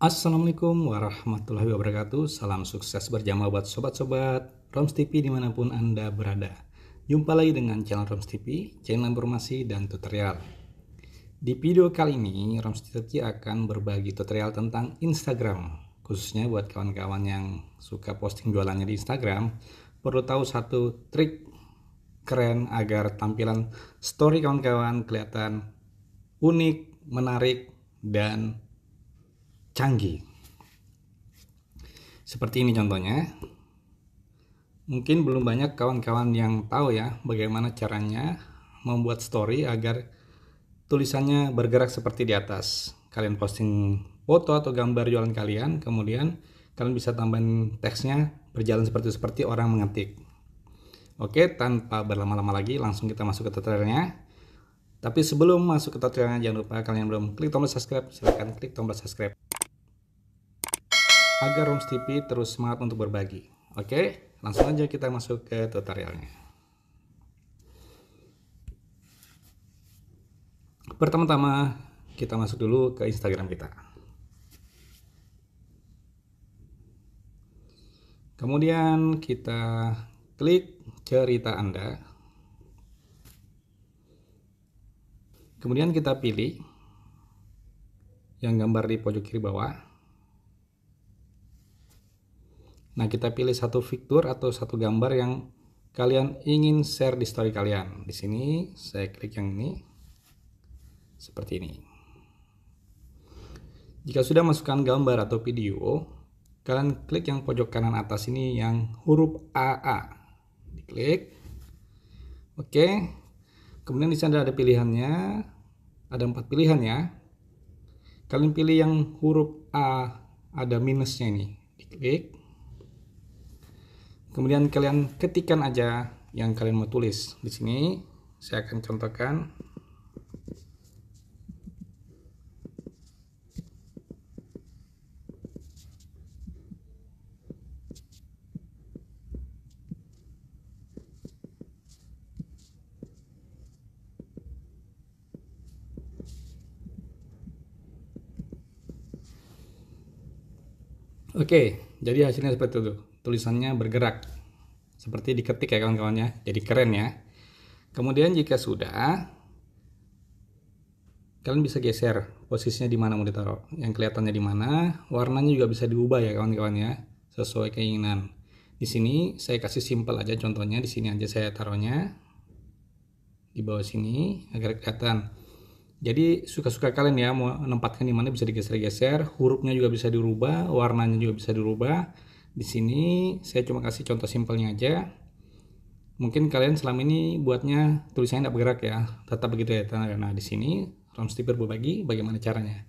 Assalamualaikum warahmatullahi wabarakatuh Salam sukses berjamaah buat sobat-sobat Roms TV dimanapun Anda berada Jumpa lagi dengan channel Roms TV, channel informasi dan tutorial Di video kali ini Roms TV akan berbagi tutorial tentang Instagram Khususnya buat kawan-kawan yang suka posting jualannya di Instagram Perlu tahu satu trik keren agar tampilan story kawan-kawan kelihatan unik, menarik, dan canggih. Seperti ini contohnya. Mungkin belum banyak kawan-kawan yang tahu ya bagaimana caranya membuat story agar tulisannya bergerak seperti di atas. Kalian posting foto atau gambar jualan kalian, kemudian kalian bisa tambahin teksnya berjalan seperti seperti orang mengetik. Oke, tanpa berlama-lama lagi, langsung kita masuk ke tutorialnya. Tapi sebelum masuk ke tutorialnya, jangan lupa kalian belum klik tombol subscribe, silahkan klik tombol subscribe agar Rooms TV terus semangat untuk berbagi. Oke, langsung aja kita masuk ke tutorialnya. Pertama-tama kita masuk dulu ke Instagram kita. Kemudian kita klik cerita Anda. Kemudian kita pilih yang gambar di pojok kiri bawah. Nah, kita pilih satu fitur atau satu gambar yang kalian ingin share di story kalian. Di sini saya klik yang ini. Seperti ini. Jika sudah masukkan gambar atau video, kalian klik yang pojok kanan atas ini yang huruf AA. klik Oke. Kemudian di sana ada pilihannya. Ada empat pilihan ya. Kalian pilih yang huruf A ada minusnya ini. Diklik. Kemudian kalian ketikkan aja yang kalian mau tulis. Di sini saya akan contohkan Oke, jadi hasilnya seperti itu tulisannya bergerak seperti diketik ya kawan-kawannya jadi keren ya kemudian jika sudah kalian bisa geser posisinya di mana mau ditaruh yang kelihatannya di mana warnanya juga bisa diubah ya kawan-kawan ya sesuai keinginan di sini saya kasih simple aja contohnya di sini aja saya taruhnya di bawah sini agar kelihatan jadi suka-suka kalian ya mau menempatkan di mana bisa digeser-geser hurufnya juga bisa dirubah warnanya juga bisa dirubah di sini saya cuma kasih contoh simpelnya aja. Mungkin kalian selama ini buatnya tulisannya tidak bergerak ya, tetap begitu ya. Nah di sini round stiker berbagi bagaimana caranya?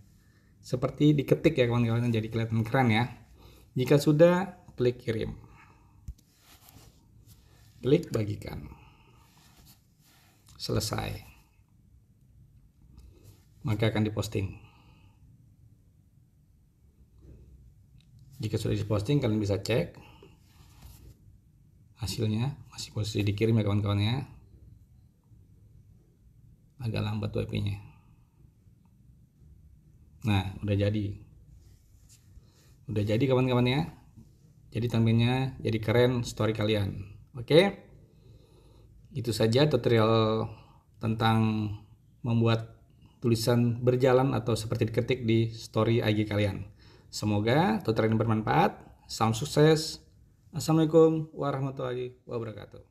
Seperti diketik ya kawan-kawan jadi kelihatan keren ya. Jika sudah, klik kirim. Klik bagikan. Selesai. Maka akan diposting. jika sudah diposting kalian bisa cek hasilnya masih posisi dikirim ya kawan-kawan ya agak lambat WP nya nah udah jadi udah jadi kawan-kawan ya jadi tampilnya jadi keren story kalian oke itu saja tutorial tentang membuat tulisan berjalan atau seperti diketik di story IG kalian Semoga tutorial ini bermanfaat. Salam sukses. Assalamualaikum warahmatullahi wabarakatuh.